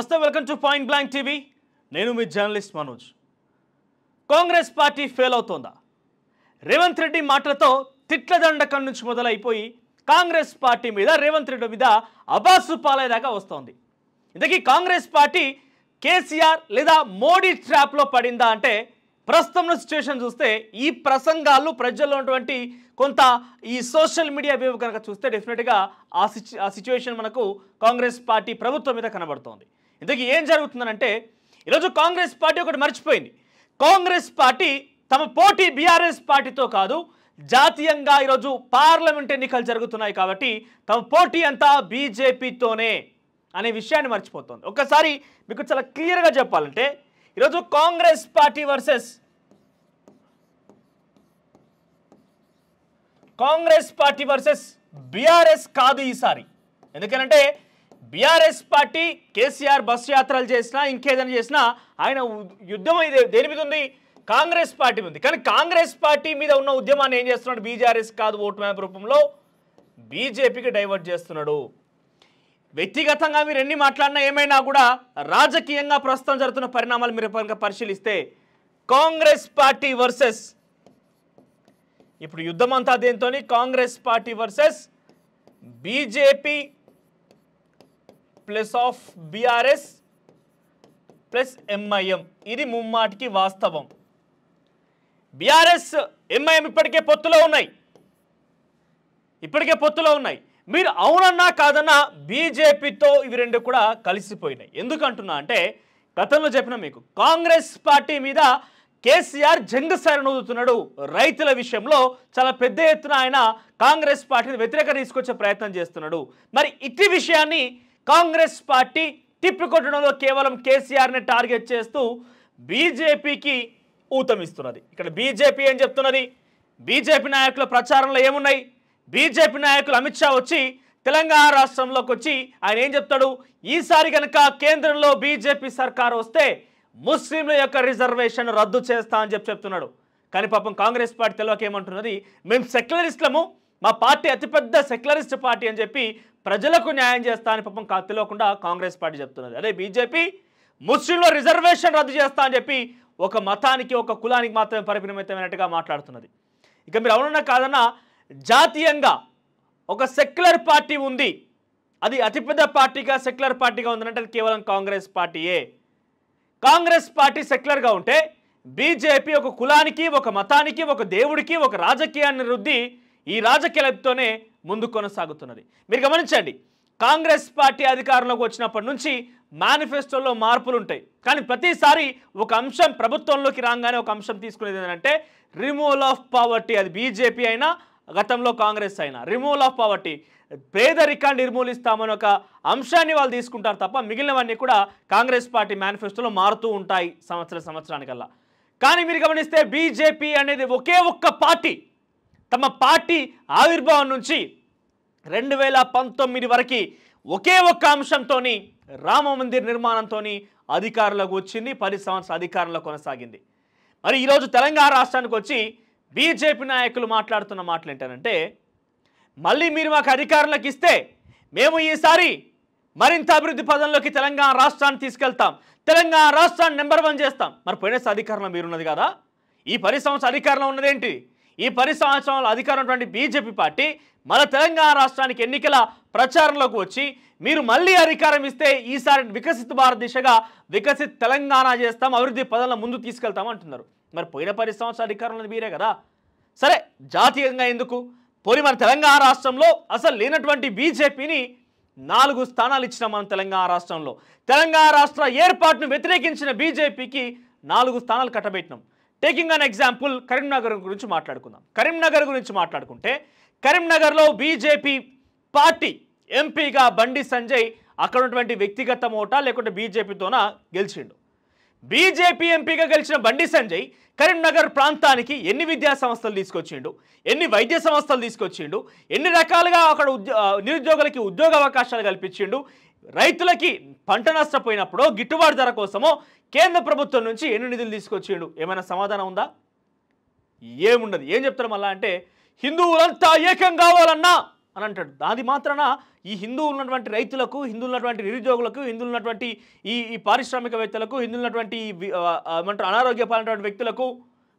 నమస్తే welcome to point blank TV నేను మీ journalist Manoj Congress party fail అవుతోందా రేవంత్ రెడ్డి మాటలతో తిట్లదండకం నుంచి మొదలైపోయి కాంగ్రెస్ పార్టీ మీద రేవంత్ రెడ్డి మీద అబాసు పాలయ్యేదాకా వస్తోంది ఇంతకీ కాంగ్రెస్ పార్టీ కేసీఆర్ లేదా మోడీ ట్రాప్లో పడిందా అంటే ప్రస్తుతం సిచ్యువేషన్ చూస్తే ఈ ప్రసంగాలు ప్రజల్లో ఉన్నటువంటి కొంత ఈ సోషల్ మీడియా వేవ్ కనుక చూస్తే డెఫినెట్గా ఆ సిచ్యు ఆ సిచ్యువేషన్ మనకు కాంగ్రెస్ పార్టీ ప్రభుత్వం మీద కనబడుతోంది ఇంతకీ ఏం జరుగుతుందనంటే ఈరోజు కాంగ్రెస్ పార్టీ ఒకటి మర్చిపోయింది కాంగ్రెస్ పార్టీ తమ పోటీ బీఆర్ఎస్ పార్టీతో కాదు జాతీయంగా ఈరోజు పార్లమెంట్ ఎన్నికలు జరుగుతున్నాయి కాబట్టి తమ పోటీ అంతా బీజేపీతోనే అనే విషయాన్ని మర్చిపోతుంది ఒక్కసారి మీకు చాలా క్లియర్గా చెప్పాలంటే ఈరోజు Congress party versus Congress party versus BRS కాదు ఈసారి ఎందుకంటే బీఆర్ఎస్ పార్టీ కేసీఆర్ బస్సు యాత్రలు చేసినా ఇంకేదైనా చేసినా ఆయన యుద్ధం అయితే దేని మీద ఉంది కాంగ్రెస్ పార్టీ ఉంది కానీ కాంగ్రెస్ పార్టీ మీద ఉన్న ఉద్యమాన్ని ఏం చేస్తున్నాడు బీజేఆర్ఎస్ కాదు ఓటు మ్యాప్ రూపంలో బీజేపీకి డైవర్ట్ చేస్తున్నాడు వ్యక్తిగతంగా మీరు ఎన్ని మాట్లాడినా ఏమైనా కూడా రాజకీయంగా ప్రస్తుతం జరుగుతున్న పరిణామాలు మీరు కనుక పరిశీలిస్తే కాంగ్రెస్ పార్టీ వర్సెస్ ఇప్పుడు యుద్ధం అంతా దేంతో Congress party versus BJP plus of BRS plus MIM ఇది ముమ్మాటికి వాస్తవం బీఆర్ఎస్ ఎంఐఎం ఇప్పటికే పొత్తులో ఉన్నాయి ఇప్పటికే పొత్తులో ఉన్నాయి మీరు అవునన్నా కాదన్నా బీజేపీతో ఇవి రెండు కూడా కలిసిపోయినాయి ఎందుకంటున్నా అంటే గతంలో చెప్పిన మీకు కాంగ్రెస్ పార్టీ మీద కేసీఆర్ జంగ్ సరణుతున్నాడు రైతుల విషయంలో చాలా పెద్ద ఎత్తున ఆయన కాంగ్రెస్ పార్టీని వ్యతిరేక తీసుకొచ్చే ప్రయత్నం చేస్తున్నాడు మరి ఇట్టి విషయాన్ని కాంగ్రెస్ పార్టీ తిప్పికొట్టడంలో కేవలం కేసీఆర్ని టార్గెట్ చేస్తూ బీజేపీకి ఊతమిస్తున్నది ఇక్కడ బీజేపీ ఏం చెప్తున్నది బీజేపీ నాయకుల ప్రచారంలో ఏమున్నాయి బీజేపీ నాయకులు అమిత్ షా వచ్చి తెలంగాణ రాష్ట్రంలోకి వచ్చి ఆయన ఏం చెప్తాడు ఈసారి కనుక కేంద్రంలో బీజేపీ సర్కార్ వస్తే ముస్లింల యొక్క రిజర్వేషన్ రద్దు చేస్తా అని చెప్పి చెప్తున్నాడు కానీ పాపం కాంగ్రెస్ పార్టీ తెలియక ఏమంటున్నది మేము సెక్యులరిస్టులము మా పార్టీ అతిపెద్ద సెక్యులరిస్ట్ పార్టీ అని చెప్పి ప్రజలకు న్యాయం చేస్తా అని పాపం కత్తిలోకుండా కాంగ్రెస్ పార్టీ చెప్తున్నది అదే బీజేపీ ముస్లింలో రిజర్వేషన్ రద్దు చేస్తా అని చెప్పి ఒక మతానికి ఒక కులానికి మాత్రమే పరిమితమైనట్టుగా మాట్లాడుతున్నది ఇక మీరు అవునన్నా కాదన్నా జాతీయంగా ఒక సెక్యులర్ పార్టీ ఉంది అది అతిపెద్ద పార్టీగా సెక్యులర్ పార్టీగా ఉందంటే అది కేవలం కాంగ్రెస్ పార్టీయే కాంగ్రెస్ పార్టీ సెక్యులర్గా ఉంటే బీజేపీ ఒక కులానికి ఒక మతానికి ఒక దేవుడికి ఒక రాజకీయాన్ని రుద్ది ఈ రాజకీయాలతోనే ముందు కొనసాగుతున్నది మీరు గమనించండి కాంగ్రెస్ పార్టీ అధికారంలోకి వచ్చినప్పటి నుంచి మేనిఫెస్టోలో మార్పులు ఉంటాయి కానీ ప్రతిసారి ఒక అంశం ప్రభుత్వంలోకి రాగానే ఒక అంశం తీసుకునేది ఏంటంటే రిమూవల్ ఆఫ్ పావర్టీ అది బీజేపీ అయినా గతంలో కాంగ్రెస్ అయినా రిమూవల్ ఆఫ్ పావర్టీ పేదరికా నిర్మూలిస్తామని ఒక అంశాన్ని వాళ్ళు తీసుకుంటారు తప్ప మిగిలినవన్నీ కూడా కాంగ్రెస్ పార్టీ మేనిఫెస్టోలో మారుతూ ఉంటాయి సంవత్సర సంవత్సరానికల్లా కానీ మీరు గమనిస్తే బీజేపీ అనేది ఒకే ఒక్క పార్టీ తమ పార్టీ ఆవిర్భావం నుంచి రెండు వేల పంతొమ్మిది వరకు ఒకే ఒక్క అంశంతో రామ మందిర్ నిర్మాణంతో అధికారులకు వచ్చింది పది సంవత్సరాల అధికారంలో కొనసాగింది మరి ఈరోజు తెలంగాణ రాష్ట్రానికి వచ్చి బీజేపీ నాయకులు మాట్లాడుతున్న మాటలు ఏంటంటే మళ్ళీ మీరు మాకు అధికారంలోకి ఇస్తే మేము ఈసారి మరింత అభివృద్ధి పదంలోకి తెలంగాణ రాష్ట్రాన్ని తీసుకెళ్తాం తెలంగాణ రాష్ట్రాన్ని నెంబర్ వన్ చేస్తాం మరి పోయినసారి అధికారంలో మీరున్నది కదా ఈ పది సంవత్సరాల అధికారంలో ఉన్నదేంటి ఈ పది సంవత్సరాలు అధికారమైనటువంటి బీజేపీ పార్టీ మన తెలంగాణ రాష్ట్రానికి ఎన్నికల ప్రచారంలోకి వచ్చి మీరు మళ్ళీ అధికారం ఇస్తే ఈసారి వికసిత భారత్ దిశగా వికసిత్ తెలంగాణ చేస్తాం అభివృద్ధి పదంలో ముందు తీసుకెళ్తాం అంటున్నారు మరి పోయిన పది సంవత్సరాలు అధికారంలో మీరే కదా సరే జాతీయంగా ఎందుకు పోయి మన తెలంగాణ రాష్ట్రంలో అసలు లేనటువంటి బీజేపీని నాలుగు స్థానాలు ఇచ్చిన మన తెలంగాణ రాష్ట్రంలో తెలంగాణ రాష్ట్ర ఏర్పాటును వ్యతిరేకించిన బీజేపీకి నాలుగు స్థానాలు కట్టబెట్టినాం టేకింగ్ అన్ ఎగ్జాంపుల్ కరీంనగర్ గురించి మాట్లాడుకుందాం కరీంనగర్ గురించి మాట్లాడుకుంటే కరీంనగర్లో బీజేపీ పార్టీ ఎంపీగా బండి సంజయ్ అక్కడ ఉన్నటువంటి వ్యక్తిగత ఓటా లేకుంటే బీజేపీతోన గెలిచిండు బీజేపీ ఎంపీగా గెలిచిన బండి సంజయ్ కరీంనగర్ ప్రాంతానికి ఎన్ని విద్యా సంస్థలు తీసుకొచ్చిండు ఎన్ని వైద్య సంస్థలు తీసుకొచ్చిండు ఎన్ని రకాలుగా అక్కడ ఉద్యో నిరుద్యోగులకి ఉద్యోగ అవకాశాలు కల్పించిండు రైతులకి పంట నష్టపోయినప్పుడు గిట్టుబాటు ధర కోసమో కేంద్ర ప్రభుత్వం నుంచి ఎన్ని నిధులు తీసుకొచ్చిండు ఏమైనా సమాధానం ఉందా ఏముండదు ఏం చెప్తారు మళ్ళా అంటే హిందువులంతా ఏకం కావాలన్నా అని అంటాడు దాని మాత్రాన ఈ హిందువు ఉన్నటువంటి రైతులకు హిందువులు ఉన్నటువంటి నిరుద్యోగులకు హిందువులు ఉన్నటువంటి ఈ ఈ పారిశ్రామికవేత్తలకు హిందువులు ఉన్నటువంటి మంట అనారోగ్య పాలనటువంటి వ్యక్తులకు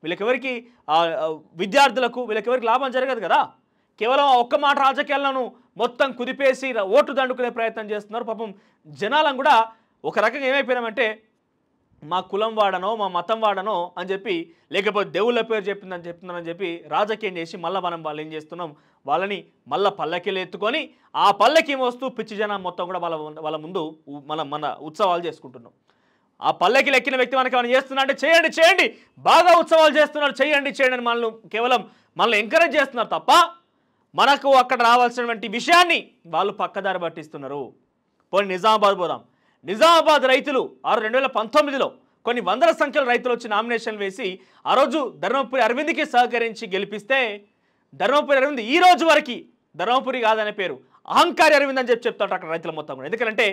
వీళ్ళకెవరికి విద్యార్థులకు వీళ్ళకెవరికి లాభం జరగదు కదా కేవలం ఒక్క మాట రాజకీయాలను మొత్తం కుదిపేసి ఓటు దండుకునే ప్రయత్నం చేస్తున్నారు పాపం జనాలను కూడా ఒక రకంగా ఏమైపోయినామంటే మా కులం వాడనో మా మతం వాడనో అని చెప్పి లేకపోతే దేవుళ్ళ పేరు చెప్పిందని చెప్తున్నారని చెప్పి రాజకీయం చేసి మళ్ళీ మనం వాళ్ళు ఏం చేస్తున్నాం వాళ్ళని మళ్ళీ పల్లకీలు ఎత్తుకొని ఆ పల్లకి వస్తూ పిచ్చి జనం మొత్తం కూడా వాళ్ళ వాళ్ళ ముందు మనం మన ఉత్సవాలు చేసుకుంటున్నాం ఆ పల్లకి ఎక్కిన వ్యక్తి మనకి మనం చేస్తున్నా అంటే చేయండి చేయండి బాగా ఉత్సవాలు చేస్తున్నారు చేయండి చేయండి మనల్ని కేవలం మనల్ని ఎంకరేజ్ చేస్తున్నారు తప్ప మనకు అక్కడ రావాల్సినటువంటి విషయాన్ని వాళ్ళు పక్కదారి పట్టిస్తున్నారు పోనీ నిజామాబాద్ పోదాం నిజామాబాద్ రైతులు ఆరు రెండు వేల పంతొమ్మిదిలో కొన్ని వందల సంఖ్యలో రైతులు వచ్చి నామినేషన్ వేసి ఆ రోజు ధర్మపురి అరవింద్కి సహకరించి గెలిపిస్తే ధర్మపురి అరవింద్ ఈ రోజు వరకు ధర్మపురి కాదనే పేరు అహంకారి అరవింద్ అని చెప్పి చెప్తాడు అక్కడ రైతుల మొత్తం కూడా ఎందుకంటే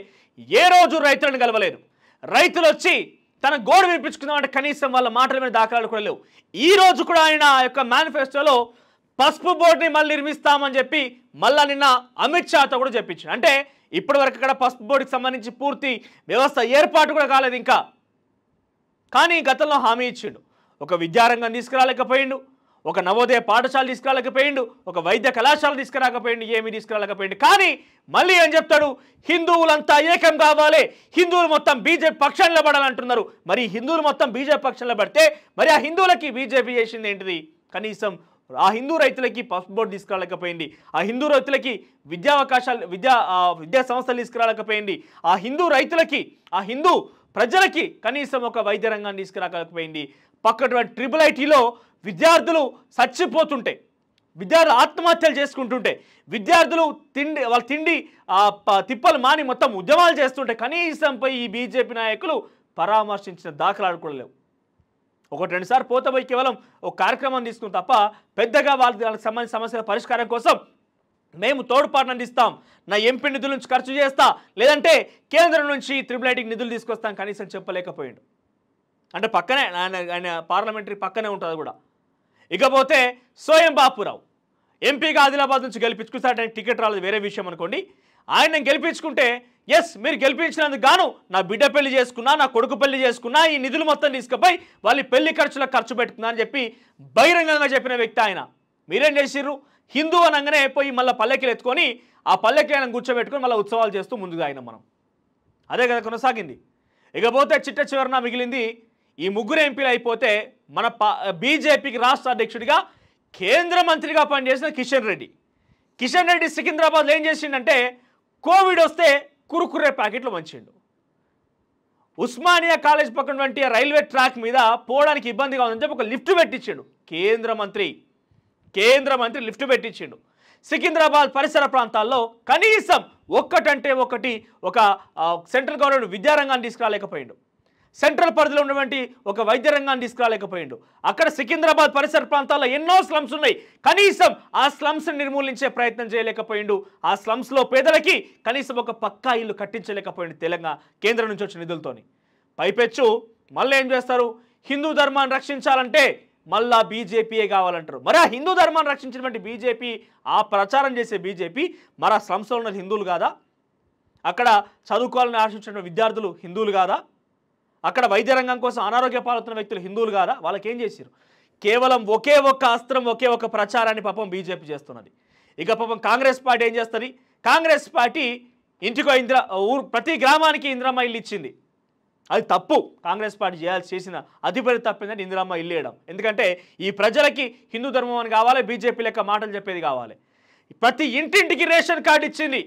ఏ రోజు రైతులను గెలవలేదు రైతులు వచ్చి తన గోడు వినిపించుకుందామంటే కనీసం వాళ్ళ మాటల మీద దాఖలాలు కూడా లేవు ఈ రోజు కూడా ఆయన యొక్క మేనిఫెస్టోలో పసుపు బోర్డుని మళ్ళీ నిర్మిస్తామని చెప్పి మళ్ళా నిన్న అమిత్ షాతో కూడా చెప్పించాడు అంటే ఇప్పటి వరకు ఇక్కడ పసుపు బోర్డుకి సంబంధించి పూర్తి వ్యవస్థ ఏర్పాటు కూడా కాలేదు ఇంకా కానీ గతంలో హామీ ఇచ్చిండు ఒక విద్యారంగం తీసుకురాలేకపోయిండు ఒక నవోదయ పాఠశాల తీసుకురాలేకపోయిండు ఒక వైద్య కళాశాల తీసుకురాకపోయిండు ఏమీ తీసుకురాలేకపోయిండు కానీ మళ్ళీ ఏం చెప్తాడు హిందువులంతా ఏకం కావాలి హిందువులు మొత్తం బీజేపీ పక్షంలో పడాలంటున్నారు మరి హిందువులు మొత్తం బీజేపీ పక్షంలో పడితే మరి ఆ హిందువులకి బీజేపీ చేసింది ఏంటిది కనీసం ఆ హిందూ రైతులకి పాస్పోర్ట్ బోర్డు తీసుకురాలేకపోయింది ఆ హిందూ రైతులకి విద్యా అవకాశాలు విద్యా విద్యా సంస్థలు తీసుకురాలేకపోయింది ఆ హిందూ రైతులకి ఆ హిందూ ప్రజలకి కనీసం ఒక వైద్య రంగాన్ని తీసుకురాకపోయింది పక్కటువంటి ట్రిపుల్ ఐటీలో విద్యార్థులు చచ్చిపోతుంటే విద్యార్థులు ఆత్మహత్యలు చేసుకుంటుంటే విద్యార్థులు తిండి వాళ్ళ తిండి తిప్పలు మాని మొత్తం ఉద్యమాలు చేస్తుంటే కనీసంపై ఈ బీజేపీ నాయకులు పరామర్శించిన దాఖలాలు కూడా లేవు ఒకటి రెండుసార్లు పోతే పోయి కేవలం ఒక కార్యక్రమం తీసుకుని తప్ప పెద్దగా వాళ్ళకి వాళ్ళకి సంబంధించిన సమస్యల పరిష్కారం కోసం మేము తోడుపాటు అందిస్తాం నా ఎంపీ నిధుల నుంచి ఖర్చు చేస్తా లేదంటే కేంద్రం నుంచి త్రిపుల్ ఐటీకి నిధులు తీసుకొస్తాం కనీసం చెప్పలేకపోయాడు అంటే పక్కనే ఆయన ఆయన పార్లమెంటరీ పక్కనే ఉంటుంది కూడా ఇకపోతే సోయం బాపురావు ఎంపీగా ఆదిలాబాద్ నుంచి గెలిపించుకుంటే టికెట్ రాలేదు వేరే విషయం అనుకోండి ఆయన గెలిపించుకుంటే ఎస్ మీరు గెలిపించినందుకు గాను నా బిడ్డ పెళ్లి చేసుకున్నా నా కొడుకు పెళ్లి చేసుకున్నా ఈ నిధులు మొత్తం తీసుకుపోయి వాళ్ళ పెళ్లి ఖర్చులకు ఖర్చు పెట్టుకుందా అని చెప్పి బహిరంగంగా చెప్పిన వ్యక్తి ఆయన మీరేం చేసిర్రు హిందూ అనగానే పోయి మళ్ళీ పల్లెకీలు ఎత్తుకొని ఆ పల్లెకి ఆయన కూర్చోబెట్టుకొని మళ్ళీ ఉత్సవాలు చేస్తూ ముందుగా ఆయన మనం అదే కదా కొనసాగింది ఇకపోతే చిట్ట చివరన మిగిలింది ఈ ముగ్గురు ఎంపీలు అయిపోతే మన బీజేపీకి రాష్ట్ర అధ్యక్షుడిగా కేంద్ర మంత్రిగా పనిచేసిన కిషన్ రెడ్డి కిషన్ రెడ్డి సికింద్రాబాద్లో ఏం చేసిండంటే కోవిడ్ వస్తే కురుకురే ప్యాకెట్లు వంచిండు ఉస్మానియా కాలేజ్ పక్కనటువంటి రైల్వే ట్రాక్ మీద పోవడానికి ఇబ్బందిగా ఉందని చెప్పి ఒక లిఫ్ట్ పెట్టించాడు కేంద్ర మంత్రి కేంద్ర మంత్రి లిఫ్ట్ పెట్టించిండు సికింద్రాబాద్ పరిసర ప్రాంతాల్లో కనీసం ఒక్కటంటే ఒకటి ఒక సెంట్రల్ గవర్నమెంట్ విద్యారంగాన్ని తీసుకురాలేకపోయిండు సెంట్రల్ పరిధిలో ఉన్నటువంటి ఒక వైద్య రంగాన్ని తీసుకురాలేకపోయిండు అక్కడ సికింద్రాబాద్ పరిసర ప్రాంతాల్లో ఎన్నో స్లమ్స్ ఉన్నాయి కనీసం ఆ స్లమ్స్ని నిర్మూలించే ప్రయత్నం చేయలేకపోయిండు ఆ స్లమ్స్లో పేదలకి కనీసం ఒక పక్కా ఇల్లు కట్టించలేకపోయిండు తెలంగాణ కేంద్రం నుంచి వచ్చిన నిధులతోని పైపెచ్చు మళ్ళీ ఏం చేస్తారు హిందూ ధర్మాన్ని రక్షించాలంటే మళ్ళా బీజేపీయే కావాలంటారు మరి ఆ హిందూ ధర్మాన్ని రక్షించినటువంటి బీజేపీ ఆ ప్రచారం చేసే బీజేపీ మరి ఆ స్లమ్స్లో ఉన్న హిందువులు కాదా అక్కడ చదువుకోవాలని ఆశించిన విద్యార్థులు హిందువులు కాదా అక్కడ వైద్య రంగం కోసం అనారోగ్య పాలవుతున్న వ్యక్తులు హిందువులు కాదా వాళ్ళకి ఏం చేశారు కేవలం ఒకే ఒక్క అస్త్రం ఒకే ఒక్క ప్రచారాన్ని పాపం బీజేపీ చేస్తున్నది ఇక పాపం కాంగ్రెస్ పార్టీ ఏం చేస్తుంది కాంగ్రెస్ పార్టీ ఇంటికో ఇంద్ర ఊరు ప్రతి గ్రామానికి ఇందిరమ్మ ఇల్లు ఇచ్చింది అది తప్పు కాంగ్రెస్ పార్టీ చేయాల్సి చేసిన అధిపతి తప్పిందని ఇందిరమ్మ ఇల్లు వేయడం ఎందుకంటే ఈ ప్రజలకి హిందూ ధర్మం అని కావాలి బీజేపీ లెక్క మాటలు చెప్పేది కావాలి ప్రతి ఇంటింటికి రేషన్ కార్డు ఇచ్చింది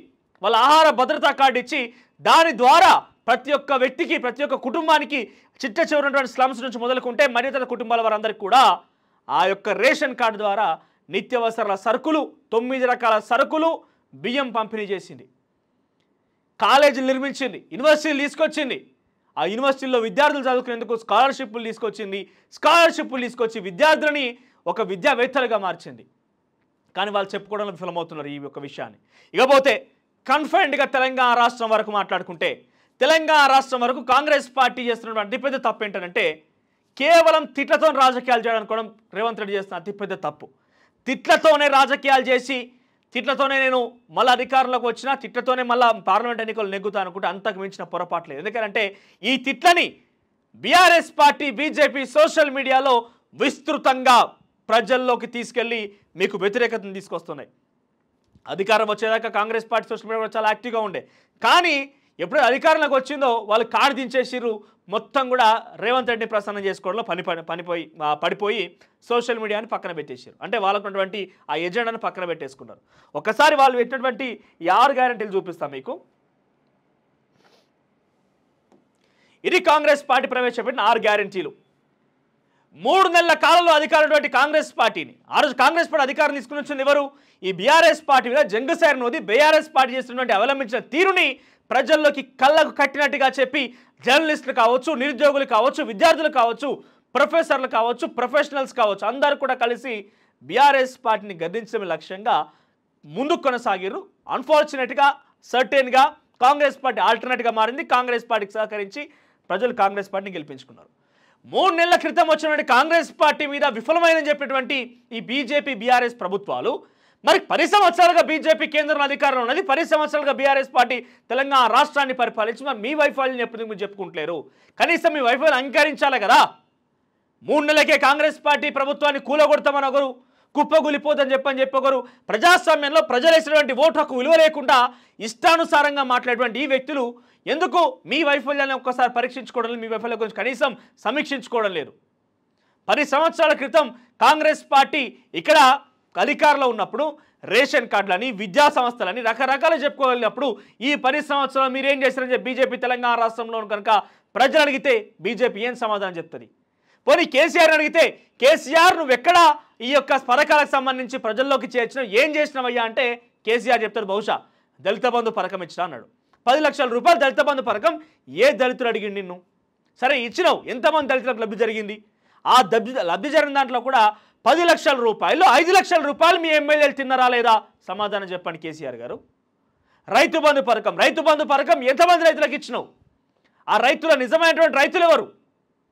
వాళ్ళ ఆహార భద్రతా కార్డు ఇచ్చి దాని ద్వారా ప్రతి ఒక్క వ్యక్తికి ప్రతి ఒక్క కుటుంబానికి చిట్ట చివరినటువంటి స్లమ్స్ నుంచి మొదలుకుంటే మరితర కుటుంబాల వారందరికీ కూడా ఆ యొక్క రేషన్ కార్డు ద్వారా నిత్యవసరాల సరుకులు తొమ్మిది రకాల సరుకులు బియ్యం పంపిణీ చేసింది కాలేజీలు నిర్మించింది యూనివర్సిటీలు తీసుకొచ్చింది ఆ యూనివర్సిటీల్లో విద్యార్థులు చదువుకునేందుకు స్కాలర్షిప్లు తీసుకొచ్చింది స్కాలర్షిప్లు తీసుకొచ్చి విద్యార్థులని ఒక విద్యావేత్తలుగా మార్చింది కానీ వాళ్ళు చెప్పుకోవడంలో విఫలమవుతున్నారు ఈ యొక్క విషయాన్ని ఇకపోతే కన్ఫైన్డ్గా తెలంగాణ రాష్ట్రం వరకు మాట్లాడుకుంటే తెలంగాణ రాష్ట్రం వరకు కాంగ్రెస్ పార్టీ చేస్తున్నటువంటి అతిపెద్ద తప్పు ఏంటంటే కేవలం తిట్లతో రాజకీయాలు చేయడం రేవంత్ రెడ్డి చేస్తున్న అతిపెద్ద తప్పు తిట్లతోనే రాజకీయాలు చేసి తిట్లతోనే నేను మళ్ళీ అధికారంలోకి వచ్చినా తిట్లతోనే మళ్ళీ పార్లమెంట్ ఎన్నికలు నెగ్గుతాను అనుకుంటే అంతకు మించిన పొరపాటు లేదు ఎందుకంటే ఈ తిట్లని బీఆర్ఎస్ పార్టీ బీజేపీ సోషల్ మీడియాలో విస్తృతంగా ప్రజల్లోకి తీసుకెళ్ళి మీకు వ్యతిరేకతను తీసుకొస్తున్నాయి అధికారం వచ్చేదాకా కాంగ్రెస్ పార్టీ సోషల్ మీడియా చాలా యాక్టివ్గా ఉండే కానీ ఎప్పుడైతే అధికారంలోకి వచ్చిందో వాళ్ళు కాడి దించేసిర్రు మొత్తం కూడా రేవంత్ రెడ్డి ప్రసన్నం చేసుకోవడంలో పని పనిపోయి పడిపోయి సోషల్ మీడియాని పక్కన పెట్టేశారు అంటే వాళ్ళకున్నటువంటి ఆ ఎజెండాను పక్కన పెట్టేసుకున్నారు ఒకసారి వాళ్ళు పెట్టినటువంటి ఆరు గ్యారంటీలు చూపిస్తాం మీకు ఇది కాంగ్రెస్ పార్టీ ప్రవేశపెట్టిన ఆరు గ్యారంటీలు మూడు నెలల కాలంలో అధికారటువంటి కాంగ్రెస్ పార్టీని ఆ రోజు కాంగ్రెస్ పార్టీ అధికారం తీసుకుని వచ్చింది ఎవరు ఈ బీఆర్ఎస్ పార్టీ మీద జంగసారి నోది బీఆర్ఎస్ పార్టీ చేస్తున్నటువంటి అవలంబించిన తీరుని ప్రజల్లోకి కళ్ళకు కట్టినట్టుగా చెప్పి జర్నలిస్టులు కావచ్చు నిరుద్యోగులు కావచ్చు విద్యార్థులు కావచ్చు ప్రొఫెసర్లు కావచ్చు ప్రొఫెషనల్స్ కావచ్చు అందరూ కూడా కలిసి బీఆర్ఎస్ పార్టీని గర్దించడమే లక్ష్యంగా ముందుకు కొనసాగిరు అన్ఫార్చునేట్గా సర్టెన్గా కాంగ్రెస్ పార్టీ ఆల్టర్నేట్గా మారింది కాంగ్రెస్ పార్టీకి సహకరించి ప్రజలు కాంగ్రెస్ పార్టీని గెలిపించుకున్నారు మూడు నెలల క్రితం వచ్చినటువంటి కాంగ్రెస్ పార్టీ మీద విఫలమైన చెప్పినటువంటి ఈ బీజేపీ బీఆర్ఎస్ ప్రభుత్వాలు మరి పది సంవత్సరాలుగా బీజేపీ కేంద్రంలో అధికారంలో ఉన్నది పది సంవత్సరాలుగా బీఆర్ఎస్ పార్టీ తెలంగాణ రాష్ట్రాన్ని పరిపాలించి మరి మీ వైఫల్యం ఎప్పుడు మీరు చెప్పుకుంటలేరు కనీసం మీ వైఫల్యం అంగీకరించాలి కదా మూడు నెలలకే కాంగ్రెస్ పార్టీ ప్రభుత్వాన్ని కూలగొడతామని ఒకరు కుప్పగులిపోదని చెప్పని చెప్పొకరు ప్రజాస్వామ్యంలో వేసినటువంటి ఓటు హక్కు విలువ లేకుండా ఇష్టానుసారంగా మాట్లాడేటువంటి ఈ వ్యక్తులు ఎందుకు మీ వైఫల్యాన్ని ఒక్కసారి పరీక్షించుకోవడం మీ వైఫల్యం గురించి కనీసం సమీక్షించుకోవడం లేదు పది సంవత్సరాల క్రితం కాంగ్రెస్ పార్టీ ఇక్కడ అధికారంలో ఉన్నప్పుడు రేషన్ కార్డులని విద్యా సంస్థలని రకరకాలు చెప్పుకోగలిగినప్పుడు ఈ పది సంవత్సరాలు ఏం చేశారని చెప్పి బీజేపీ తెలంగాణ రాష్ట్రంలో కనుక ప్రజలు అడిగితే బీజేపీ ఏం సమాధానం చెప్తుంది పోనీ కేసీఆర్ అడిగితే కేసీఆర్ నువ్వు ఎక్కడ ఈ యొక్క పథకాలకు సంబంధించి ప్రజల్లోకి చేర్చినావు ఏం చేసినావయ్యా అంటే కేసీఆర్ చెప్తాడు బహుశా దళిత బంధు పథకం ఇచ్చిన అన్నాడు పది లక్షల రూపాయలు దళిత బంధు పథకం ఏ దళితులు అడిగింది నిన్ను సరే ఇచ్చినావు ఎంతమంది దళితులకు లబ్ధి జరిగింది ఆ దబ్ లబ్ధి జరిగిన దాంట్లో కూడా పది లక్షల రూపాయలు ఐదు లక్షల రూపాయలు మీ ఎమ్మెల్యేలు తిన్నరా లేదా సమాధానం చెప్పండి కేసీఆర్ గారు రైతు బంధు పథకం రైతు బంధు పథకం ఎంతమంది రైతులకు ఇచ్చినావు ఆ రైతుల నిజమైనటువంటి రైతులు ఎవరు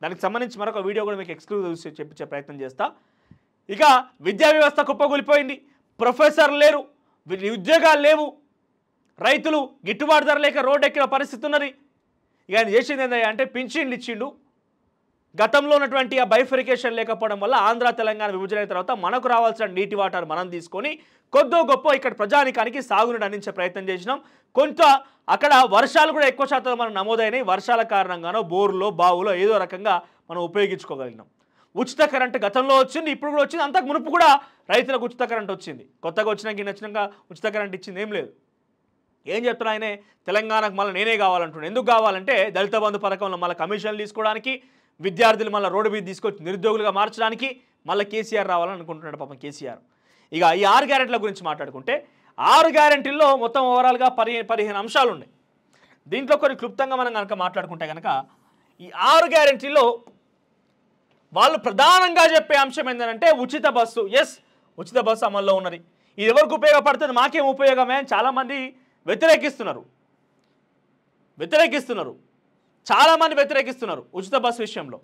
దానికి సంబంధించి మరొక వీడియో కూడా మీకు ఎక్స్క్లూజివ్ చెప్పించే ప్రయత్నం చేస్తా ఇక విద్యా వ్యవస్థ కుప్పగూలిపోయింది ప్రొఫెసర్ లేరు ఉద్యోగాలు లేవు రైతులు గిట్టుబాటు ధర లేక రోడ్డు ఎక్కిన పరిస్థితి ఉన్నది ఇక ఆయన చేసింది ఏంటంటే పింఛన్లు ఇచ్చిండు గతంలో ఉన్నటువంటి ఆ బైఫరికేషన్ లేకపోవడం వల్ల ఆంధ్ర తెలంగాణ విభజన తర్వాత మనకు రావాల్సిన నీటి వాటర్ మనం తీసుకొని కొద్దో గొప్ప ఇక్కడ ప్రజానికానికి సాగునీడు అందించే ప్రయత్నం చేసినాం కొంత అక్కడ వర్షాలు కూడా ఎక్కువ శాతం మనం నమోదైనాయి వర్షాల కారణంగానో బోర్లో బావులో ఏదో రకంగా మనం ఉపయోగించుకోగలిగినాం ఉచిత కరెంటు గతంలో వచ్చింది ఇప్పుడు కూడా వచ్చింది అంతకు మునుపు కూడా రైతులకు ఉచిత కరెంట్ వచ్చింది కొత్తగా వచ్చినాక నచ్చినాక ఉచిత కరెంట్ ఇచ్చింది ఏం లేదు ఏం చెప్తున్నా ఆయనే తెలంగాణకు మళ్ళీ నేనే కావాలంటున్నాను ఎందుకు కావాలంటే దళిత బంధు పథకంలో మళ్ళీ కమిషన్లు తీసుకోవడానికి విద్యార్థులు మళ్ళీ రోడ్డు మీద తీసుకొచ్చి నిరుద్యోగులుగా మార్చడానికి మళ్ళీ కేసీఆర్ రావాలనుకుంటున్నాడు పాపం కేసీఆర్ ఇక ఈ ఆరు గ్యారెంటీల గురించి మాట్లాడుకుంటే ఆరు గ్యారెంటీల్లో మొత్తం ఓవరాల్గా పదిహేను పదిహేను అంశాలు ఉన్నాయి దీంట్లో కొన్ని క్లుప్తంగా మనం కనుక మాట్లాడుకుంటే కనుక ఈ ఆరు గ్యారెంటీల్లో వాళ్ళు ప్రధానంగా చెప్పే అంశం ఏంటంటే ఉచిత బస్సు ఎస్ ఉచిత బస్సు అమల్లో ఉన్నది ఇది ఎవరికి ఉపయోగపడుతుంది మాకేం ఉపయోగమే అని చాలామంది వ్యతిరేకిస్తున్నారు వ్యతిరేకిస్తున్నారు చాలామంది వ్యతిరేకిస్తున్నారు ఉచిత బస్సు విషయంలో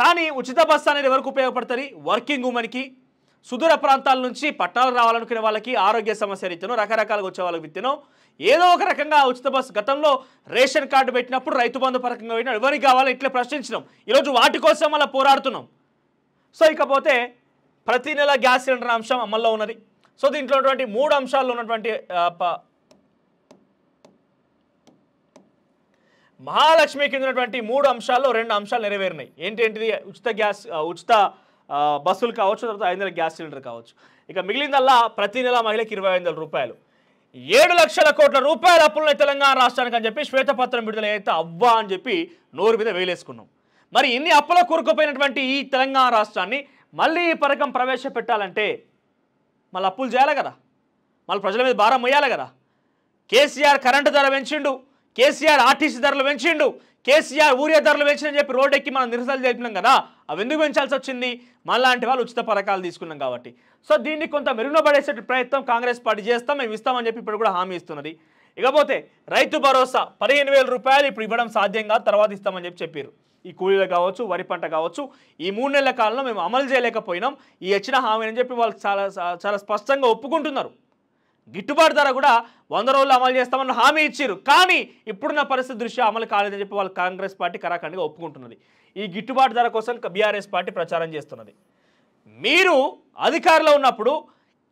కానీ ఉచిత బస్సు అనేది ఎవరికి ఉపయోగపడుతుంది వర్కింగ్ ఉమెన్కి సుదూర ప్రాంతాల నుంచి పట్టాలు రావాలనుకునే వాళ్ళకి ఆరోగ్య సమస్య రీతినో రకరకాలుగా వచ్చే వాళ్ళకి విత్తనో ఏదో ఒక రకంగా ఉచిత బస్సు గతంలో రేషన్ కార్డు పెట్టినప్పుడు రైతు బంధు పథకంగా పెట్టిన ఎవరికి కావాలో ఇట్లా ప్రశ్నించినాం ఈరోజు వాటి కోసం అలా పోరాడుతున్నాం సో ఇకపోతే ప్రతి నెల గ్యాస్ సిలిండర్ అంశం అమల్లో ఉన్నది సో దీంట్లో ఉన్నటువంటి మూడు అంశాల్లో ఉన్నటువంటి మహాలక్ష్మి కింద ఉన్నటువంటి మూడు అంశాల్లో రెండు అంశాలు నెరవేరినాయి ఏంటేంటిది ఉచిత గ్యాస్ ఉచిత బస్సులు కావచ్చు తర్వాత ఐదు వందల గ్యాస్ సిలిండర్ కావచ్చు ఇక మిగిలిందల్లా ప్రతి నెల మహిళకి ఇరవై ఐదు రూపాయలు ఏడు లక్షల కోట్ల రూపాయల అప్పులను తెలంగాణ రాష్ట్రానికి అని చెప్పి శ్వేతపత్రం విడుదల అయితే అవ్వా అని చెప్పి నోరు మీద వేలేసుకున్నాం మరి ఇన్ని అప్పుల కూరుకుపోయినటువంటి ఈ తెలంగాణ రాష్ట్రాన్ని మళ్ళీ ఈ పథకం ప్రవేశపెట్టాలంటే మళ్ళీ అప్పులు చేయాలి కదా మళ్ళీ ప్రజల మీద భారం వేయాలి కదా కేసీఆర్ కరెంటు ధర పెంచిండు కేసీఆర్ ఆర్టీసీ ధరలు పెంచిండు కేసీఆర్ ఊరియా ధరలు పెంచిన చెప్పి రోడ్డెక్కి మనం నిరసనలు చేస్తున్నాం కదా అవి ఎందుకు పెంచాల్సి వచ్చింది మనలాంటి వాళ్ళు ఉచిత పథకాలు తీసుకున్నాం కాబట్టి సో దీన్ని కొంత మెరుగునబడేసే ప్రయత్నం కాంగ్రెస్ పార్టీ చేస్తాం మేము ఇస్తామని చెప్పి ఇప్పుడు కూడా హామీ ఇస్తున్నది ఇకపోతే రైతు భరోసా పదిహేను వేల రూపాయలు ఇప్పుడు ఇవ్వడం సాధ్యం కాదు తర్వాత ఇస్తామని చెప్పి చెప్పారు ఈ కూలీలు కావచ్చు వరి పంట కావచ్చు ఈ మూడు నెలల కాలంలో మేము అమలు చేయలేకపోయినాం ఈ వచ్చిన హామీ అని చెప్పి వాళ్ళు చాలా చాలా స్పష్టంగా ఒప్పుకుంటున్నారు గిట్టుబాటు ధర కూడా వంద రోజులు అమలు చేస్తామని హామీ ఇచ్చారు కానీ ఇప్పుడున్న పరిస్థితి దృష్ట్యా అమలు కాలేదని చెప్పి వాళ్ళు కాంగ్రెస్ పార్టీ కరాఖండిగా ఒప్పుకుంటున్నది ఈ గిట్టుబాటు ధర కోసం బీఆర్ఎస్ పార్టీ ప్రచారం చేస్తున్నది మీరు అధికారంలో ఉన్నప్పుడు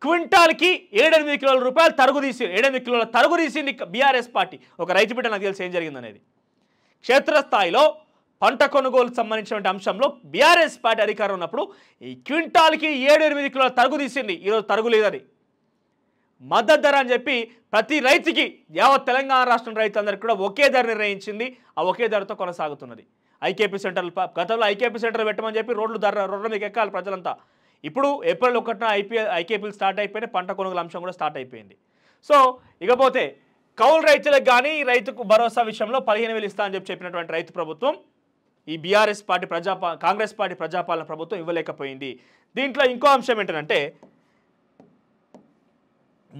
క్వింటాల్కి ఏడెనిమిది కిలోల రూపాయలు తరుగు తీసి ఏడెనిమిది కిలోల తరుగు తీసింది బీఆర్ఎస్ పార్టీ ఒక రైతు బిడ్డ నాకు తెలిసి ఏం జరిగిందనేది క్షేత్రస్థాయిలో పంట కొనుగోలు సంబంధించినటువంటి అంశంలో బీఆర్ఎస్ పార్టీ అధికారం ఉన్నప్పుడు ఈ క్వింటాల్కి ఏడు ఎనిమిది కిలోల తరుగు తీసింది ఈరోజు తరుగు లేదని మద్దతు ధర అని చెప్పి ప్రతి రైతుకి యావత్ తెలంగాణ రాష్ట్రం రైతులందరికీ కూడా ఒకే ధర నిర్ణయించింది ఆ ఒకే ధరతో కొనసాగుతున్నది ఐకేపీ సెంటర్లు గతంలో ఐకేపీ సెంటర్ పెట్టమని చెప్పి రోడ్లు ధర రోడ్ల మీకు ఎక్కాలి ప్రజలంతా ఇప్పుడు ఏప్రిల్ ఒకటిన ఐపీఎల్ ఐకేపీలు స్టార్ట్ అయిపోయినాయి పంట కొనుగోలు అంశం కూడా స్టార్ట్ అయిపోయింది సో ఇకపోతే కౌలు రైతులకు కానీ రైతుకు భరోసా విషయంలో పదిహేను వేలు ఇస్తా అని చెప్పి చెప్పినటువంటి రైతు ప్రభుత్వం ఈ బీఆర్ఎస్ పార్టీ ప్రజాపా కాంగ్రెస్ పార్టీ ప్రజాపాలన ప్రభుత్వం ఇవ్వలేకపోయింది దీంట్లో ఇంకో అంశం ఏంటంటే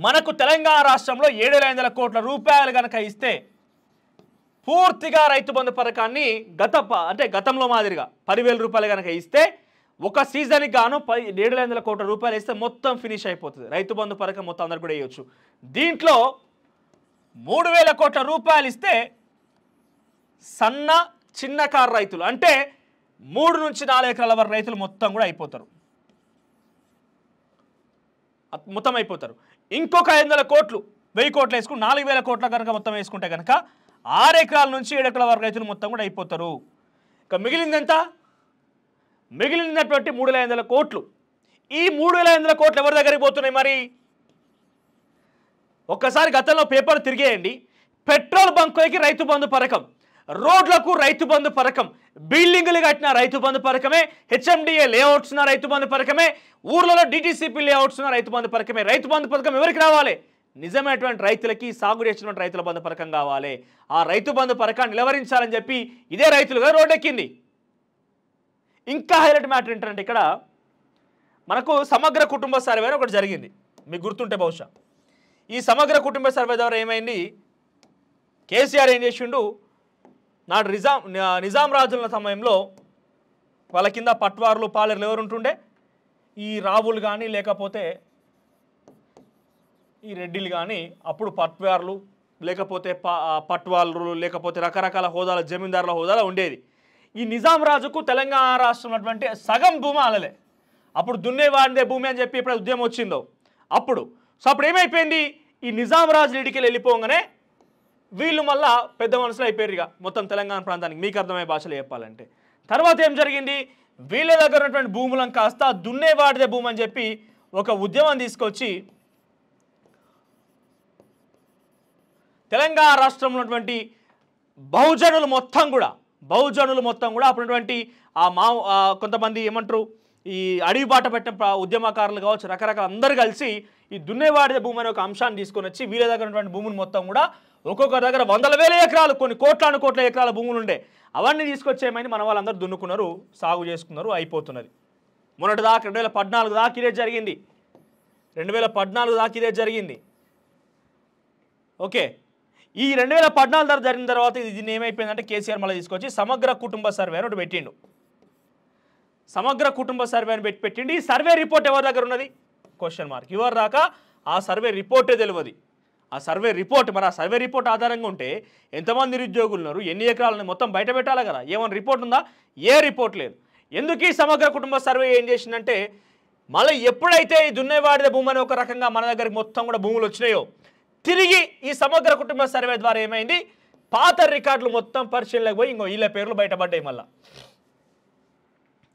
మనకు తెలంగాణ రాష్ట్రంలో ఏడు వందల కోట్ల రూపాయలు కనుక ఇస్తే పూర్తిగా రైతు బంధు పథకాన్ని గత అంటే గతంలో మాదిరిగా పదివేల రూపాయలు కనుక ఇస్తే ఒక సీజన్కి గాను పది ఏడు వందల కోట్ల రూపాయలు ఇస్తే మొత్తం ఫినిష్ అయిపోతుంది రైతు బంధు పథకం మొత్తం అందరు కూడా వేయవచ్చు దీంట్లో మూడు వేల కోట్ల రూపాయలు ఇస్తే సన్న చిన్న కారు రైతులు అంటే మూడు నుంచి నాలుగు ఎకరాల వరకు రైతులు మొత్తం కూడా అయిపోతారు మొత్తం అయిపోతారు ఇంకొక ఐదు వందల కోట్లు వెయ్యి కోట్లు వేసుకుని నాలుగు వేల కోట్ల కనుక మొత్తం వేసుకుంటే కనుక ఆరు ఎకరాల నుంచి ఏడు ఎకరాల వరకు రైతులు మొత్తం కూడా అయిపోతారు ఇక మిగిలింది ఎంత మిగిలినటువంటి మూడు వేల కోట్లు ఈ మూడు వేల కోట్లు ఎవరి దగ్గరికి పోతున్నాయి మరి ఒక్కసారి గతంలో పేపర్ తిరిగేయండి పెట్రోల్ బంకులకి రైతు బంధు పథకం రోడ్లకు రైతు బంధు పథకం బిల్డింగ్లు కట్టిన రైతు బంధు పథకమే హెచ్ఎండిఏ లేఅవుట్స్ ఉన్న రైతు బంధు పథకమే ఊర్లలో డిటీసీపీ లేఅవుట్స్ ఉన్న రైతు బంధు పథకమే రైతు బంధు పథకం ఎవరికి రావాలి నిజమైనటువంటి రైతులకి సాగు చేసినటువంటి రైతుల బంధు పథకం కావాలి ఆ రైతు బంధు పథకాన్ని నిలవరించాలని చెప్పి ఇదే రైతులుగా రోడ్డెక్కింది ఇంకా హైలైట్ మ్యాటర్ ఏంటంటే ఇక్కడ మనకు సమగ్ర కుటుంబ సర్వే ఒకటి జరిగింది మీకు గుర్తుంటే బహుశా ఈ సమగ్ర కుటుంబ సర్వే ద్వారా ఏమైంది కేసీఆర్ ఏం చేసిండు నాడు నిజాం నిజాం రాజుల సమయంలో వాళ్ళ కింద పట్వార్లు పాలేరులు ఎవరు ఉంటుండే ఈ రావులు కానీ లేకపోతే ఈ రెడ్డిలు కానీ అప్పుడు పట్వార్లు లేకపోతే పట్వాలు లేకపోతే రకరకాల హోదాల జమీందారుల హోదాలు ఉండేది ఈ నిజాం రాజుకు తెలంగాణ రాష్ట్రం అటువంటి సగం భూమి అలలే అప్పుడు దున్నేవాడిదే భూమి అని చెప్పి ఇప్పుడు ఉద్యమం వచ్చిందో అప్పుడు సో అప్పుడు ఏమైపోయింది ఈ నిజాం రాజు ఇడికి వెళ్ళిపోగానే వీళ్ళు మళ్ళా పెద్ద మనుషులు అయిపోయారు ఇక మొత్తం తెలంగాణ ప్రాంతానికి మీకు అర్థమయ్యే భాషలో చెప్పాలంటే తర్వాత ఏం జరిగింది వీళ్ళ దగ్గర ఉన్నటువంటి భూములను కాస్త దున్నేవాడిదే భూమి అని చెప్పి ఒక ఉద్యమం తీసుకొచ్చి తెలంగాణ రాష్ట్రంలో ఉన్నటువంటి బహుజనులు మొత్తం కూడా బహుజనులు మొత్తం కూడా అప్పుడున్నటువంటి ఆ మా కొంతమంది ఏమంటారు ఈ అడవి బాట పెట్టిన ఉద్యమకారులు కావచ్చు రకరకాల అందరు కలిసి ఈ దున్నేవాడిద భూమి అనే ఒక అంశాన్ని తీసుకొని వచ్చి వీళ్ళ దగ్గర ఉన్నటువంటి భూములు మొత్తం కూడా ఒక్కొక్క దగ్గర వందల వేల ఎకరాలు కొన్ని కోట్ల కోట్ల ఎకరాల భూములు ఉండే అవన్నీ తీసుకొచ్చేయమని మన వాళ్ళందరూ దున్నుకున్నారు సాగు చేసుకున్నారు అయిపోతున్నది మొన్నటి దాకా రెండు వేల పద్నాలుగు దాకా ఇదే జరిగింది రెండు వేల పద్నాలుగు దాకా ఇదే జరిగింది ఓకే ఈ రెండు వేల పద్నాలుగు ధర జరిగిన తర్వాత ఇది దీన్ని ఏమైపోయిందంటే కేసీఆర్ మళ్ళీ తీసుకొచ్చి సమగ్ర కుటుంబ సర్వే అని ఒకటి పెట్టిండు సమగ్ర కుటుంబ సర్వే అని పెట్టి పెట్టిండు ఈ సర్వే రిపోర్ట్ ఎవరి దగ్గర ఉన్నది క్వశ్చన్ మార్క్ ఎవరి దాకా ఆ సర్వే రిపోర్టే తెలియదు ఆ సర్వే రిపోర్ట్ మరి ఆ సర్వే రిపోర్ట్ ఆధారంగా ఉంటే ఎంతమంది నిరుద్యోగులు ఉన్నారు ఎన్ని ఎకరాలని మొత్తం బయట పెట్టాలి కదా ఏమైనా రిపోర్ట్ ఉందా ఏ రిపోర్ట్ లేదు ఎందుకు ఈ సమగ్ర కుటుంబ సర్వే ఏం చేసిందంటే మళ్ళీ ఎప్పుడైతే ఈ దున్నేవాడిద భూమి అని ఒక రకంగా మన దగ్గరికి మొత్తం కూడా భూములు వచ్చినాయో తిరిగి ఈ సమగ్ర కుటుంబ సర్వే ద్వారా ఏమైంది పాత రికార్డులు మొత్తం పరిశీలనకు పోయి ఇంకో వీళ్ళ పేర్లు బయటపడ్డాయి మళ్ళీ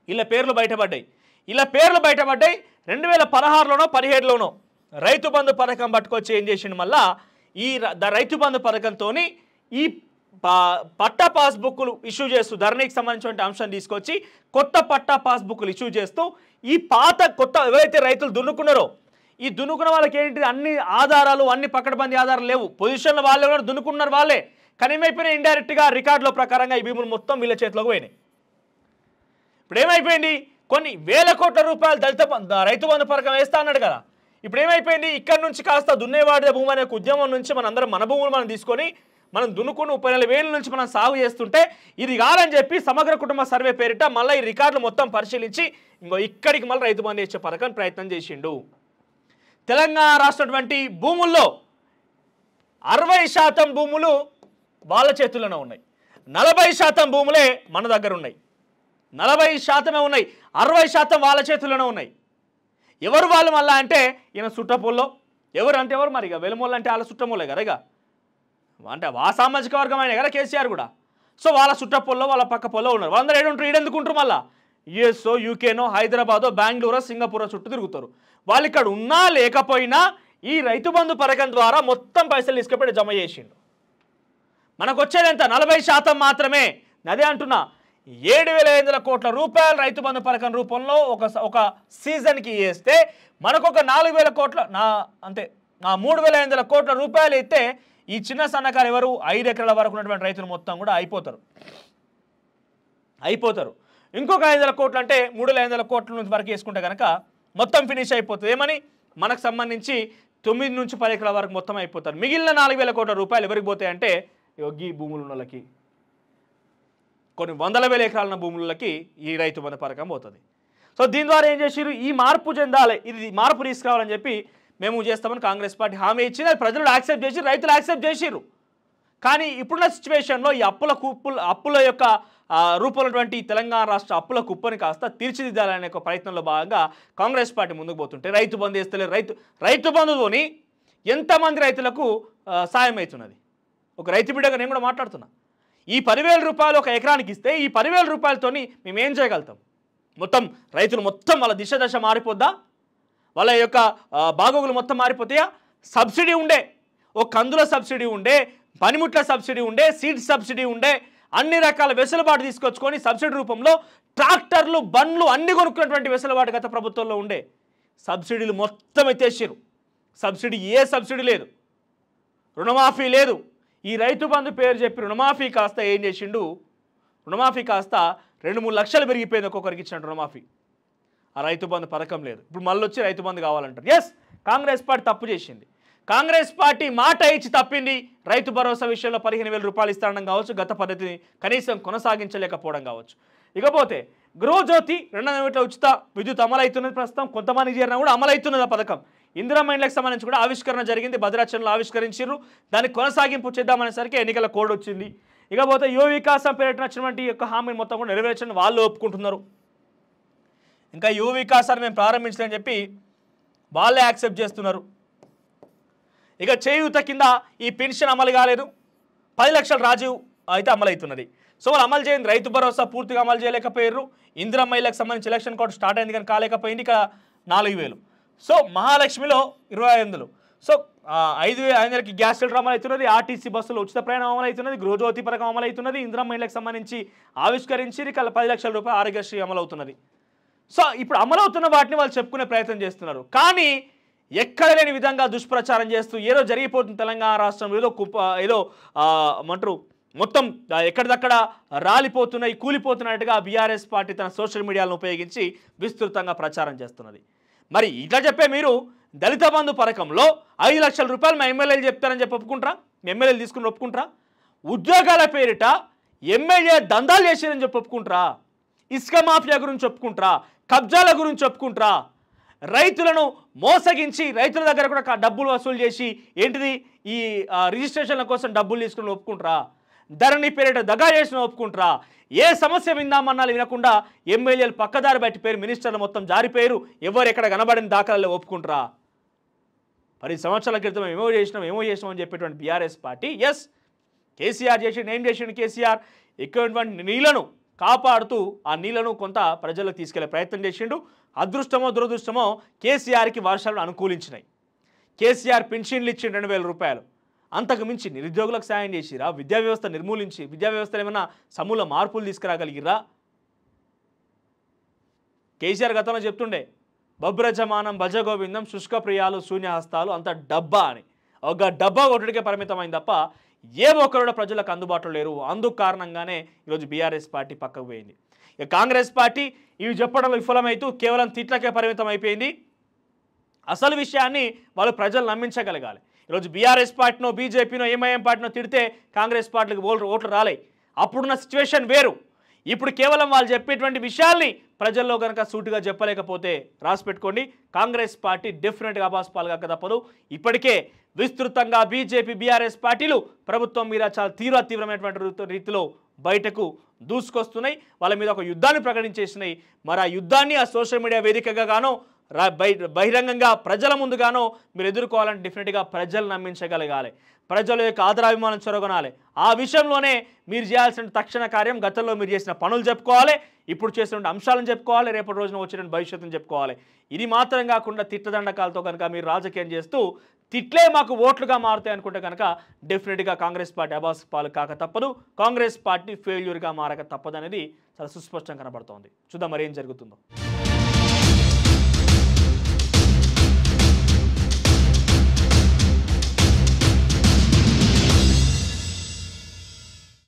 వీళ్ళ పేర్లు బయటపడ్డాయి ఇలా పేర్లు బయటపడ్డాయి రెండు వేల పదహారులోనో పదిహేడులోనో రైతు బంధు పథకం పట్టుకొచ్చి ఏం చేసిండు మళ్ళా ఈ రైతు బంధు పథకంతో ఈ పట్టా పాస్బుక్లు ఇష్యూ చేస్తూ ధరణికి సంబంధించిన అంశం తీసుకొచ్చి కొత్త పట్టా పాస్బుక్లు ఇష్యూ చేస్తూ ఈ పాత కొత్త ఎవరైతే రైతులు దున్నుకున్నారో ఈ దున్నుకున్న వాళ్ళకి ఏంటి అన్ని ఆధారాలు అన్ని పక్కడబంది ఆధారాలు లేవు పొజిషన్లు వాళ్ళే కూడా దున్నుకున్నారు వాళ్ళే కనిమైపోయిన ఇండైరెక్ట్గా రికార్డుల ప్రకారంగా ఈ భీములు మొత్తం వీళ్ళ చేతిలోకి పోయినాయి ఇప్పుడు ఏమైపోయింది కొన్ని వేల కోట్ల రూపాయలు దళిత రైతు బంధు పథకం వేస్తా అన్నాడు కదా ఇప్పుడు ఏమైపోయింది ఇక్కడ నుంచి కాస్త దున్నేవాడిద భూమి అనే ఉద్యమం నుంచి మనందరం మన భూములు మనం తీసుకొని మనం దున్నుకుని ముప్పై నెల వేల నుంచి మనం సాగు చేస్తుంటే ఇది కాదని చెప్పి సమగ్ర కుటుంబ సర్వే పేరిట మళ్ళీ ఈ రికార్డులు మొత్తం పరిశీలించి ఇంకో ఇక్కడికి మళ్ళీ రైతు బంధు ఇచ్చే పథకాన్ని ప్రయత్నం చేసిండు తెలంగాణ రాష్ట్రటువంటి భూముల్లో అరవై శాతం భూములు వాళ్ళ చేతుల్లోనే ఉన్నాయి నలభై శాతం భూములే మన దగ్గర ఉన్నాయి నలభై శాతమే ఉన్నాయి అరవై శాతం వాళ్ళ చేతుల్లోనే ఉన్నాయి ఎవరు వాళ్ళు మళ్ళా అంటే ఈయన సుట్టపోల్లో ఎవరు అంటే ఎవరు మరి ఇక వెలుమోళ్ళు అంటే వాళ్ళ చుట్టమూలే కదా ఇక అంటే వా సామాజిక వర్గం అయినా కదా కేసీఆర్ కూడా సో వాళ్ళ సుట్టపోల్లో వాళ్ళ పక్క పొల్లో ఉన్నారు వాళ్ళందరూ ఏడుంటారు ఈడెందుకుంటారు మళ్ళీ యుఎస్ఓ యూకేనో హైదరాబాదో బెంగళూరో సింగపూరో చుట్టూ తిరుగుతారు వాళ్ళు ఇక్కడ ఉన్నా లేకపోయినా ఈ రైతు బంధు పథకం ద్వారా మొత్తం పైసలు తీసుకుపోయి జమ చేసిండు మనకు వచ్చేది ఎంత నలభై శాతం మాత్రమే అదే అంటున్నా ఏడు వేల ఐదు వందల కోట్ల రూపాయలు రైతు బంధు పథకం రూపంలో ఒక ఒక సీజన్కి మనకు మనకొక నాలుగు వేల కోట్ల నా అంతే నా మూడు వేల ఐదు వందల కోట్ల రూపాయలు అయితే ఈ చిన్న సన్నకారు ఎవరు ఐదు ఎకరాల వరకు ఉన్నటువంటి రైతులు మొత్తం కూడా అయిపోతారు అయిపోతారు ఇంకొక ఐదు వందల కోట్లు అంటే మూడు వేల ఐదు వందల కోట్ల నుంచి వరకు వేసుకుంటే కనుక మొత్తం ఫినిష్ అయిపోతుంది ఏమని మనకు సంబంధించి తొమ్మిది నుంచి పది ఎకరాల వరకు మొత్తం అయిపోతారు మిగిలిన నాలుగు వేల కోట్ల రూపాయలు ఎవరికి పోతాయంటే యోగి భూములు ఉన్న వాళ్ళకి కొన్ని వందల వేల ఎకరాల భూములకి ఈ రైతు బంధు పథకం పోతుంది సో దీని ద్వారా ఏం చేసిరు ఈ మార్పు చెందాలి ఇది మార్పు తీసుకురావాలని చెప్పి మేము చేస్తామని కాంగ్రెస్ పార్టీ హామీ ఇచ్చింది అది ప్రజలు యాక్సెప్ట్ చేసి రైతులు యాక్సెప్ట్ చేసిరు కానీ ఇప్పుడున్న సిచ్యువేషన్లో ఈ అప్పుల కుప్పులు అప్పుల యొక్క రూపంలోటువంటి తెలంగాణ రాష్ట్ర అప్పుల కుప్పని కాస్త తీర్చిదిద్దాలనే ఒక ప్రయత్నంలో భాగంగా కాంగ్రెస్ పార్టీ ముందుకు పోతుంటే రైతు బంధు వేస్తలేరు రైతు రైతు బంధుతోని ఎంతమంది రైతులకు సాయం అవుతున్నది ఒక రైతు బిడ్డగా నేను కూడా మాట్లాడుతున్నాను ఈ పదివేల రూపాయలు ఒక ఎకరానికి ఇస్తే ఈ పదివేల రూపాయలతోని మేము ఏం చేయగలుగుతాం మొత్తం రైతులు మొత్తం వాళ్ళ దిశ దశ మారిపోద్దా వాళ్ళ యొక్క బాగోగులు మొత్తం మారిపోతాయా సబ్సిడీ ఉండే ఓ కందుల సబ్సిడీ ఉండే పనిముట్ల సబ్సిడీ ఉండే సీడ్ సబ్సిడీ ఉండే అన్ని రకాల వెసులుబాటు తీసుకొచ్చుకొని సబ్సిడీ రూపంలో ట్రాక్టర్లు బండ్లు అన్ని కొనుక్కున్నటువంటి వెసులుబాటు గత ప్రభుత్వంలో ఉండే సబ్సిడీలు మొత్తం ఎత్తేసారు సబ్సిడీ ఏ సబ్సిడీ లేదు రుణమాఫీ లేదు ఈ రైతు బంధు పేరు చెప్పి రుణమాఫీ కాస్త ఏం చేసిండు రుణమాఫీ కాస్త రెండు మూడు లక్షలు పెరిగిపోయింది ఒక్కొక్కరికి ఇచ్చిన రుణమాఫీ ఆ రైతు బంధు పథకం లేదు ఇప్పుడు మళ్ళీ వచ్చి రైతు బంధు కావాలంటారు ఎస్ కాంగ్రెస్ పార్టీ తప్పు చేసింది కాంగ్రెస్ పార్టీ మాట ఇచ్చి తప్పింది రైతు భరోసా విషయంలో పదిహేను వేల రూపాయలు ఇస్తానడం కావచ్చు గత పద్ధతిని కనీసం కొనసాగించలేకపోవడం కావచ్చు ఇకపోతే గృహజ్యోతి రెండు వందల ఉచిత విద్యుత్ అమలవుతున్నది ప్రస్తుతం కొంతమంది చేరినా కూడా అమలవుతున్నది ఆ పథకం ఇందిరా మైండ్లకు సంబంధించి కూడా ఆవిష్కరణ జరిగింది భద్రాచలంలో ఆవిష్కరించారు దాన్ని కొనసాగింపు చేద్దామనేసరికి ఎన్నికల కోడ్ వచ్చింది ఇకపోతే యువ వికాసం పేరిట వచ్చినటువంటి యొక్క హామీ మొత్తం కూడా నెరవేర్చని వాళ్ళు ఒప్పుకుంటున్నారు ఇంకా యువ వికాసాన్ని మేము ప్రారంభించలేని చెప్పి వాళ్ళే యాక్సెప్ట్ చేస్తున్నారు ఇక చేయూత కింద ఈ పెన్షన్ అమలు కాలేదు పది లక్షల రాజీవ్ అయితే అమలవుతున్నది సో వాళ్ళు అమలు చేయండి రైతు భరోసా పూర్తిగా అమలు చేయలేకపోయారు ఇందిరా మహిళకు సంబంధించి ఎలక్షన్ కోడ్ స్టార్ట్ అయింది కానీ కాలేకపోయింది ఇక నాలుగు వేలు సో మహాలక్ష్మిలో ఇరవై ఐదులు సో ఐదు ఐదులకి గ్యాస్ సిలిండర్ అమలవుతున్నది ఆర్టీసీ బస్సులు ఉచిత ప్రయాణం అమలవుతున్నది గృహజ్యోతి పథకం అమలవుతున్నది ఇంద్ర మహిళలకు సంబంధించి ఆవిష్కరించి కల పది లక్షల రూపాయలు ఆరోగ్యశ్రీ అమలవుతున్నది సో ఇప్పుడు అమలవుతున్న వాటిని వాళ్ళు చెప్పుకునే ప్రయత్నం చేస్తున్నారు కానీ ఎక్కడ లేని విధంగా దుష్ప్రచారం చేస్తూ ఏదో జరిగిపోతుంది తెలంగాణ రాష్ట్రం ఏదో కుప్ప ఏదో మంటారు మొత్తం ఎక్కడిదక్కడ రాలిపోతున్నాయి కూలిపోతున్నట్టుగా బీఆర్ఎస్ పార్టీ తన సోషల్ మీడియాలను ఉపయోగించి విస్తృతంగా ప్రచారం చేస్తున్నది మరి ఇట్లా చెప్పే మీరు దళిత బంధు పథకంలో ఐదు లక్షల రూపాయలు మా ఎమ్మెల్యేలు చెప్తారని చెప్పి ఒప్పుకుంటారా ఎమ్మెల్యేలు తీసుకుని ఒప్పుకుంటారా ఉద్యోగాల పేరిట ఎమ్మెల్యే దందాలు చేశారని చెప్పి ఒప్పుకుంటారా ఇసుక మాఫియా గురించి ఒప్పుకుంటారా కబ్జాల గురించి ఒప్పుకుంటారా రైతులను మోసగించి రైతుల దగ్గర కూడా డబ్బులు వసూలు చేసి ఏంటిది ఈ రిజిస్ట్రేషన్ల కోసం డబ్బులు తీసుకుని ఒప్పుకుంటారా ధరణి పేరిట దగా చేసిన ఒప్పుకుంటారా ఏ సమస్య విందామన్నా వినకుండా ఎమ్మెల్యేలు పక్కదారి బయట పేరు మినిస్టర్లు మొత్తం జారిపోయారు ఎవరు ఎక్కడ కనబడిన దాఖలాలు ఒప్పుకుంటారా పది సంవత్సరాల క్రితం ఏమో చేసినాం ఏమో చేసినాం అని చెప్పేటువంటి బీఆర్ఎస్ పార్టీ ఎస్ కేసీఆర్ చేసి ఏం చేసిండు కేసీఆర్ ఎక్కువటువంటి నీళ్లను కాపాడుతూ ఆ నీళ్లను కొంత ప్రజలకు తీసుకెళ్లే ప్రయత్నం చేసిండు అదృష్టమో దురదృష్టమో కేసీఆర్కి వర్షాలను అనుకూలించినాయి కేసీఆర్ పెన్షన్లు ఇచ్చిండు రెండు రూపాయలు అంతకు మించి నిరుద్యోగులకు సాయం చేసిరా విద్యా వ్యవస్థ నిర్మూలించి విద్యా వ్యవస్థలో ఏమైనా సమూల మార్పులు తీసుకురాగలిగిరా కేసీఆర్ గతంలో చెప్తుండే బబ్రజమానం భజగోవిందం శుష్క ప్రియాలు శూన్యహస్తాలు అంత డబ్బా అని ఒక డబ్బా ఒకటికే పరిమితమైంది తప్ప ఏ ఒక్కరు ప్రజలకు అందుబాటులో లేరు అందుకు కారణంగానే ఈరోజు బీఆర్ఎస్ పార్టీ పక్కకు పోయింది ఇక కాంగ్రెస్ పార్టీ ఇవి చెప్పడంలో విఫలమైతూ కేవలం తిట్లకే పరిమితం అయిపోయింది అసలు విషయాన్ని వాళ్ళు ప్రజలు నమ్మించగలగాలి ఈరోజు బీఆర్ఎస్ పార్టీనో బీజేపీనో ఏమైఎం పార్టీనో తిడితే కాంగ్రెస్ పార్టీలకు ఓట్లు ఓట్లు రాలే అప్పుడున్న సిచ్యువేషన్ వేరు ఇప్పుడు కేవలం వాళ్ళు చెప్పేటువంటి విషయాల్ని ప్రజల్లో కనుక సూటుగా చెప్పలేకపోతే రాసి పెట్టుకోండి కాంగ్రెస్ పార్టీ డెఫినెట్గా అబాస్ కాక తప్పదు ఇప్పటికే విస్తృతంగా బీజేపీ బీఆర్ఎస్ పార్టీలు ప్రభుత్వం మీద చాలా తీవ్ర తీవ్రమైనటువంటి రీతిలో బయటకు దూసుకొస్తున్నాయి వాళ్ళ మీద ఒక యుద్ధాన్ని ప్రకటించేసినాయి మరి ఆ యుద్ధాన్ని ఆ సోషల్ మీడియా వేదికగా గానో బహిరంగంగా ప్రజల ముందుగానో మీరు ఎదుర్కోవాలంటే డెఫినెట్గా ప్రజలు నమ్మించగలగాలి ప్రజల యొక్క ఆదరాభిమానం చొరగొనాలి ఆ విషయంలోనే మీరు చేయాల్సిన తక్షణ కార్యం గతంలో మీరు చేసిన పనులు చెప్పుకోవాలి ఇప్పుడు చేసిన అంశాలను చెప్పుకోవాలి రేపటి రోజున వచ్చిన భవిష్యత్తును చెప్పుకోవాలి ఇది మాత్రం కాకుండా తిట్టదండకాలతో కనుక మీరు రాజకీయం చేస్తూ తిట్లే మాకు ఓట్లుగా మారుతాయి అనుకుంటే కనుక డెఫినెట్గా కాంగ్రెస్ పార్టీ అబాస్ పాలు కాక తప్పదు కాంగ్రెస్ పార్టీ ఫెయిల్యూర్గా మారక తప్పదు అనేది చాలా సుస్పష్టంగా కనబడుతోంది చూద్దాం మరి ఏం జరుగుతుందో